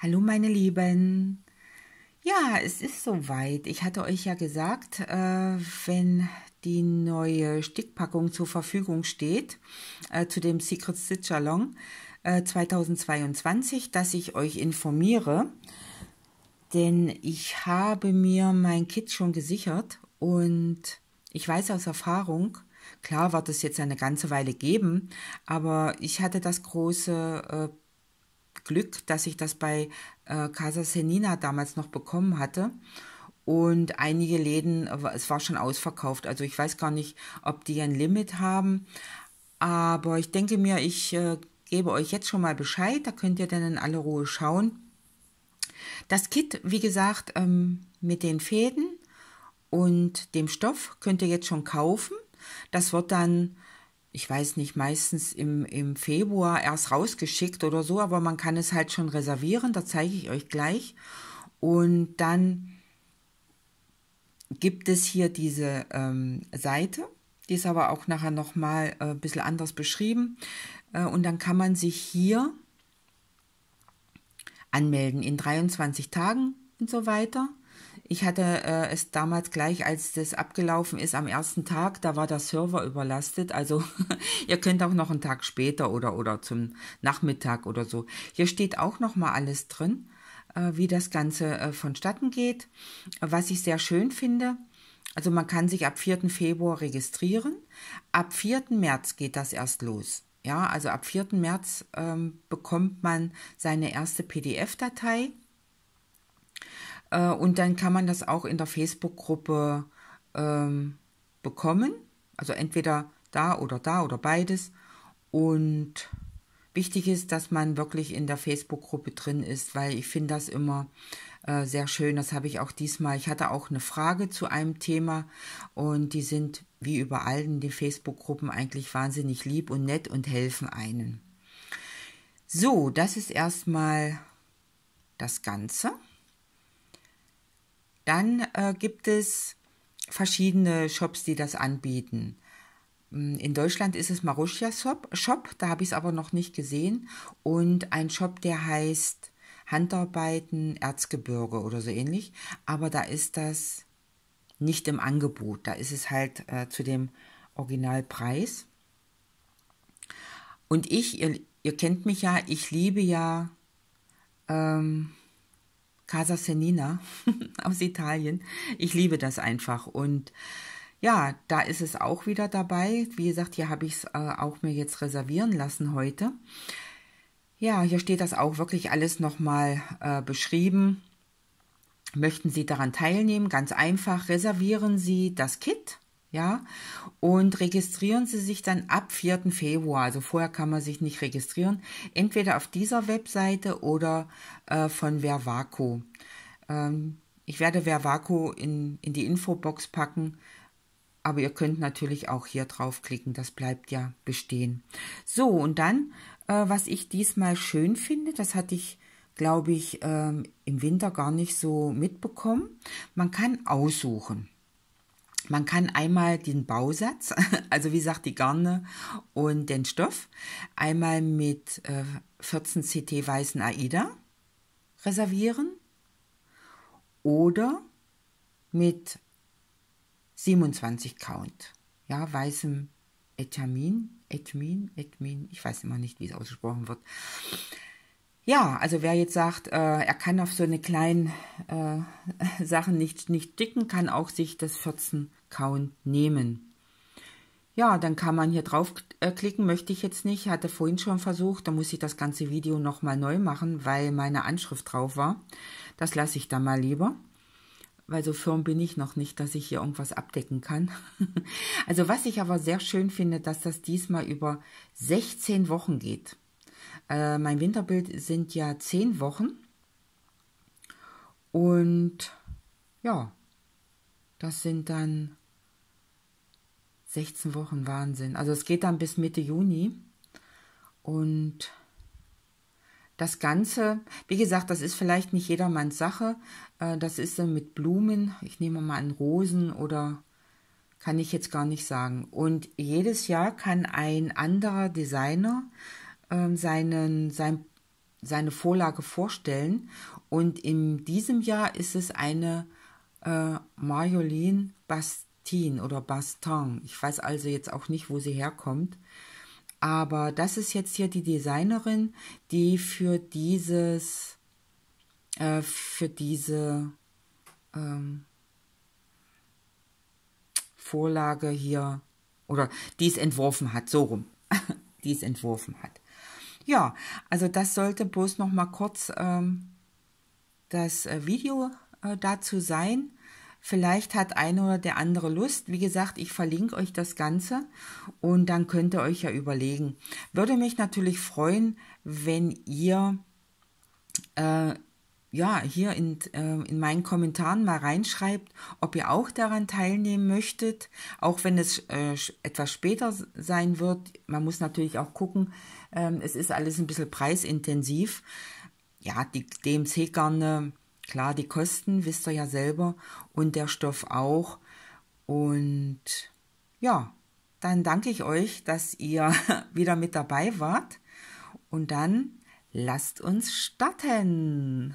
Hallo meine Lieben. Ja, es ist soweit. Ich hatte euch ja gesagt, äh, wenn die neue Stickpackung zur Verfügung steht äh, zu dem Secret Stitch Along äh, 2022, dass ich euch informiere. Denn ich habe mir mein Kit schon gesichert und ich weiß aus Erfahrung, klar wird es jetzt eine ganze Weile geben, aber ich hatte das große äh, Glück, dass ich das bei äh, Casa Senina damals noch bekommen hatte. Und einige Läden, äh, es war schon ausverkauft. Also ich weiß gar nicht, ob die ein Limit haben. Aber ich denke mir, ich äh, gebe euch jetzt schon mal Bescheid. Da könnt ihr dann in aller Ruhe schauen. Das Kit, wie gesagt, ähm, mit den Fäden und dem Stoff könnt ihr jetzt schon kaufen. Das wird dann ich weiß nicht, meistens im, im Februar erst rausgeschickt oder so, aber man kann es halt schon reservieren, da zeige ich euch gleich. Und dann gibt es hier diese ähm, Seite, die ist aber auch nachher nochmal äh, ein bisschen anders beschrieben. Äh, und dann kann man sich hier anmelden in 23 Tagen und so weiter. Ich hatte äh, es damals gleich, als das abgelaufen ist, am ersten Tag, da war der Server überlastet. Also ihr könnt auch noch einen Tag später oder, oder zum Nachmittag oder so. Hier steht auch nochmal alles drin, äh, wie das Ganze äh, vonstatten geht, was ich sehr schön finde. Also man kann sich ab 4. Februar registrieren. Ab 4. März geht das erst los. Ja, also ab 4. März ähm, bekommt man seine erste PDF-Datei. Äh, und dann kann man das auch in der Facebook-Gruppe ähm, bekommen. Also entweder da oder da oder beides. Und wichtig ist, dass man wirklich in der Facebook-Gruppe drin ist, weil ich finde das immer äh, sehr schön. Das habe ich auch diesmal. Ich hatte auch eine Frage zu einem Thema und die sind wie überall in den Facebook-Gruppen eigentlich wahnsinnig lieb und nett und helfen einen. So, das ist erstmal das Ganze. Dann äh, gibt es verschiedene Shops, die das anbieten. Mm, in Deutschland ist es Marussia Shop, Shop da habe ich es aber noch nicht gesehen. Und ein Shop, der heißt Handarbeiten Erzgebirge oder so ähnlich. Aber da ist das nicht im Angebot. Da ist es halt äh, zu dem Originalpreis. Und ich, ihr, ihr, kennt mich ja, ich liebe ja ähm, Casa Senina aus Italien. Ich liebe das einfach und ja, da ist es auch wieder dabei. Wie gesagt, hier habe ich es äh, auch mir jetzt reservieren lassen heute. Ja, hier steht das auch wirklich alles nochmal äh, beschrieben. Möchten Sie daran teilnehmen? Ganz einfach, reservieren Sie das Kit ja, und registrieren Sie sich dann ab 4. Februar, also vorher kann man sich nicht registrieren, entweder auf dieser Webseite oder äh, von Vervaco. Ähm, ich werde Vervaco in, in die Infobox packen, aber ihr könnt natürlich auch hier draufklicken, das bleibt ja bestehen. So, und dann, äh, was ich diesmal schön finde, das hatte ich glaube ich, ähm, im Winter gar nicht so mitbekommen. Man kann aussuchen. Man kann einmal den Bausatz, also wie sagt die Garne und den Stoff, einmal mit 14 äh, CT weißen AIDA reservieren oder mit 27 Count, ja, weißem Etamin, Etmin, Etmin, ich weiß immer nicht, wie es ausgesprochen wird. Ja, also wer jetzt sagt, äh, er kann auf so eine kleine äh, Sachen nicht, nicht dicken, kann auch sich das 14 Kauen nehmen. Ja, dann kann man hier draufklicken, äh, möchte ich jetzt nicht, hatte vorhin schon versucht, da muss ich das ganze Video nochmal neu machen, weil meine Anschrift drauf war. Das lasse ich dann mal lieber, weil so firm bin ich noch nicht, dass ich hier irgendwas abdecken kann. also was ich aber sehr schön finde, dass das diesmal über 16 Wochen geht. Äh, mein Winterbild sind ja 10 Wochen und ja, das sind dann 16 Wochen Wahnsinn. Also es geht dann bis Mitte Juni. Und das Ganze, wie gesagt, das ist vielleicht nicht jedermanns Sache. Äh, das ist mit Blumen. Ich nehme mal an Rosen oder kann ich jetzt gar nicht sagen. Und jedes Jahr kann ein anderer Designer ähm, seinen, sein, seine Vorlage vorstellen. Und in diesem Jahr ist es eine äh, Marjolin Bastille. Bastin oder Bastin. Ich weiß also jetzt auch nicht, wo sie herkommt. Aber das ist jetzt hier die Designerin, die für dieses, äh, für diese ähm, Vorlage hier oder die es entworfen hat, so rum, die es entworfen hat. Ja, also das sollte bloß noch mal kurz ähm, das äh, Video äh, dazu sein. Vielleicht hat einer oder der andere Lust. Wie gesagt, ich verlinke euch das Ganze und dann könnt ihr euch ja überlegen. Würde mich natürlich freuen, wenn ihr äh, ja, hier in, äh, in meinen Kommentaren mal reinschreibt, ob ihr auch daran teilnehmen möchtet, auch wenn es äh, etwas später sein wird. Man muss natürlich auch gucken, ähm, es ist alles ein bisschen preisintensiv. Ja, die DMC-Garne Klar, die Kosten wisst ihr ja selber und der Stoff auch. Und ja, dann danke ich euch, dass ihr wieder mit dabei wart. Und dann lasst uns starten.